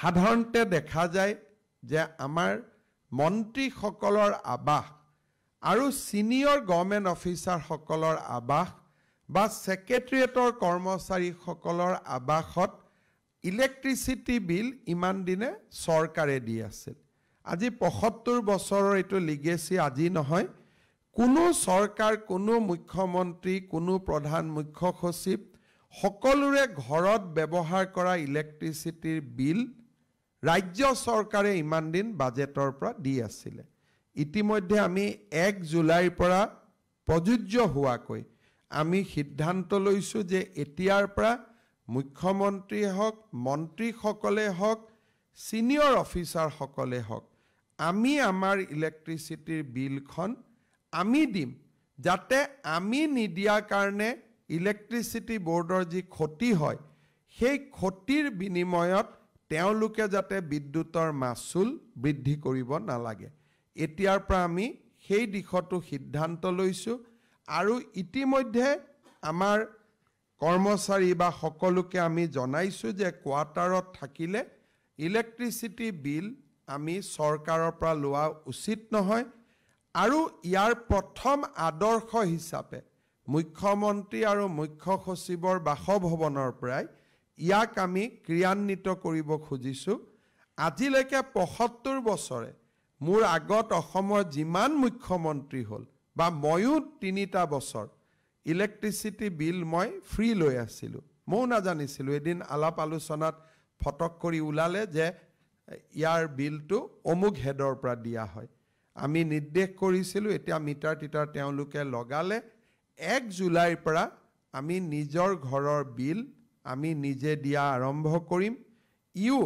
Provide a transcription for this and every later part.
সাধাৰণতে দেখা যায় যে আমাৰ মন্ত্ৰীসকলৰ আৱাস আৰু ছিনিয়ৰ গভমেণ্ট অফিচাৰসকলৰ আৱাস বা ছেক্ৰেটৰিয়েটৰ কৰ্মচাৰীসকলৰ আৱাসত ইলেক্ট্ৰিচিটি বিল ইমান দিনে চৰকাৰে দি আছিল আজি পঁসত্তৰ বছৰৰ এইটো লিগেচি আজি নহয় কোনো চৰকাৰ কোনো মুখ্যমন্ত্ৰী কোনো প্ৰধান মুখ্য সচিব সকলোৰে ঘৰত ব্যৱহাৰ কৰা ইলেক্ট্ৰিচিটিৰ বিল ৰাজ্য চৰকাৰে ইমান দিন বাজেটৰ পৰা দি আছিলে ইতিমধ্যে আমি এক জুলাইৰ পৰা প্ৰযোজ্য হোৱাকৈ আমি সিদ্ধান্ত লৈছোঁ যে এতিয়াৰ পৰা মুখ্যমন্ত্ৰীয়ে হওক মন্ত্ৰীসকলে হওক ছিনিয়ৰ অফিচাৰসকলে হওক আমি আমাৰ ইলেক্ট্ৰিচিটিৰ বিলখন আমি দিম যাতে আমি নিদিয়াৰ কাৰণে ইলেক্ট্ৰিচিটি ব'ৰ্ডৰ যি ক্ষতি হয় সেই ক্ষতিৰ বিনিময়ত তেওঁলোকে যাতে বিদ্যুতৰ মাচুল বৃদ্ধি কৰিব নালাগে এতিয়াৰ পৰা আমি সেই দিশতো সিদ্ধান্ত লৈছোঁ আৰু ইতিমধ্যে আমাৰ কৰ্মচাৰী বা সকলোকে আমি জনাইছোঁ যে কোৱাৰ্টাৰত থাকিলে ইলেক্ট্ৰিচিটি বিল আমি চৰকাৰৰ পৰা লোৱা উচিত নহয় আৰু ইয়াৰ প্ৰথম আদৰ্শ হিচাপে মুখ্যমন্ত্ৰী আৰু মুখ্য সচিবৰ বাসভৱনৰ পৰাই ইয়াক আমি ক্ৰিয়ান্বিত কৰিব খুজিছোঁ আজিলৈকে পঁয়সত্তৰ বছৰে মোৰ আগত অসমৰ যিমান মুখ্যমন্ত্ৰী হ'ল বা ময়ো তিনিটা বছৰ ইলেক্ট্ৰিচিটি বিল মই ফ্ৰী লৈ আছিলোঁ ময়ো নাজানিছিলোঁ এদিন আলাপ আলোচনাত ফটক কৰি ওলালে যে ইয়াৰ বিলটো অমুক হেডৰ পৰা দিয়া হয় আমি নিৰ্দেশ কৰিছিলোঁ এতিয়া মিটাৰ টিটাৰ তেওঁলোকে লগালে এক জুলাইৰ পৰা আমি নিজৰ ঘৰৰ বিল আমি নিজে দিয়া আৰম্ভ কৰিম ইও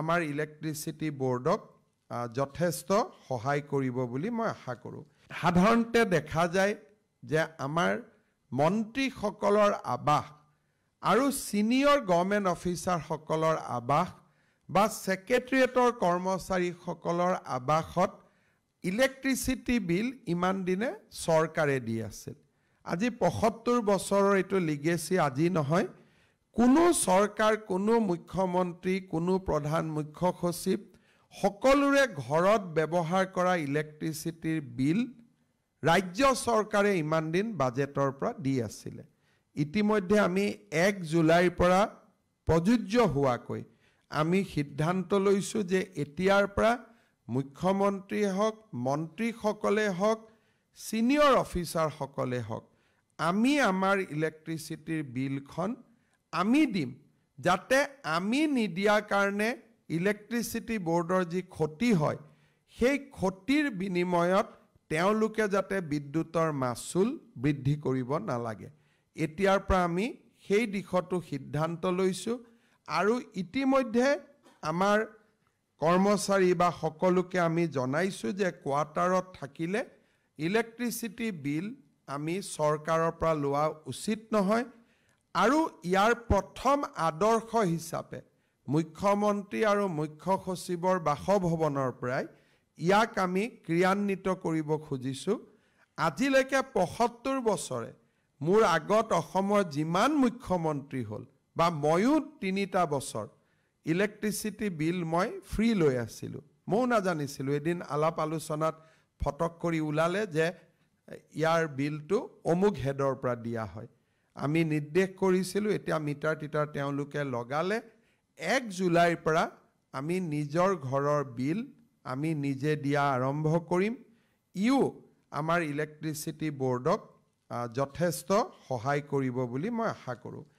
আমাৰ ইলেক্ট্ৰিচিটি বৰ্ডক যথেষ্ট সহায় কৰিব বুলি মই আশা কৰোঁ সাধাৰণতে দেখা যায় যে আমাৰ মন্ত্ৰীসকলৰ আৱাস আৰু ছিনিয়ৰ গভৰ্ণমেণ্ট অফিচাৰসকলৰ আৱাস বা ছেক্ৰেটৰিয়েটৰ কৰ্মচাৰীসকলৰ আৱাসত ইলেক্ট্ৰিচিটি বিল ইমান দিনে চৰকাৰে দি আছিল আজি পঁসত্তৰ বছৰৰ এইটো লিগেচি আজি নহয় কোনো চৰকাৰ কোনো মুখ্যমন্ত্ৰী কোনো প্ৰধান মুখ্য সচিব সকলোৰে ঘৰত ব্যৱহাৰ কৰা ইলেক্ট্ৰিচিটিৰ বিল ৰাজ্য চৰকাৰে ইমান দিন বাজেটৰ পৰা দি আছিলে ইতিমধ্যে আমি এক জুলাইৰ পৰা প্ৰযোজ্য হোৱাকৈ আমি সিদ্ধান্ত লৈছোঁ যে এতিয়াৰ পৰা মুখ্যমন্ত্ৰীয়ে হওক মন্ত্ৰীসকলে হওক ছিনিয়ৰ অফিচাৰসকলে হওক আমি আমাৰ ইলেক্ট্ৰিচিটিৰ বিলখন আমি দিম যাতে আমি নিদিয়াৰ কাৰণে ইলেক্ট্ৰিচিটি ব'ৰ্ডৰ যি ক্ষতি হয় সেই ক্ষতিৰ বিনিময়ত তেওঁলোকে যাতে বিদ্যুতৰ মাচুল বৃদ্ধি কৰিব নালাগে এতিয়াৰ পৰা আমি সেই দিশতো সিদ্ধান্ত লৈছোঁ আৰু ইতিমধ্যে আমাৰ কৰ্মচাৰী বা সকলোকে আমি জনাইছোঁ যে কোৱাৰ্টাৰত থাকিলে ইলেক্ট্ৰিচিটি বিল আমি চৰকাৰৰ পৰা লোৱা উচিত নহয় আৰু ইয়াৰ প্ৰথম আদৰ্শ হিচাপে মুখ্যমন্ত্ৰী আৰু মুখ্য সচিবৰ বাসভৱনৰ পৰাই ইয়াক আমি ক্ৰিয়ান্বিত কৰিব খুজিছোঁ আজিলৈকে পঁসত্তৰ বছৰে মোৰ আগত অসমৰ যিমান মুখ্যমন্ত্ৰী হ'ল বা ময়ো তিনিটা বছৰ ইলেক্ট্ৰিচিটি বিল মই ফ্ৰী লৈ আছিলোঁ ময়ো নাজানিছিলোঁ এদিন আলাপ আলোচনাত ফটক কৰি ওলালে যে ইয়াৰ বিলটো অমুক হেডৰ পৰা দিয়া হয় আমি নিৰ্দেশ কৰিছিলোঁ এতিয়া মিটাৰ টিটাৰ তেওঁলোকে লগালে এক জুলাইৰ পৰা আমি নিজৰ ঘৰৰ বিল আমি নিজে দিয়া আৰম্ভ কৰিম ইও আমাৰ ইলেক্ট্ৰিচিটি বৰ্ডক যথেষ্ট সহায় কৰিব বুলি মই আশা কৰোঁ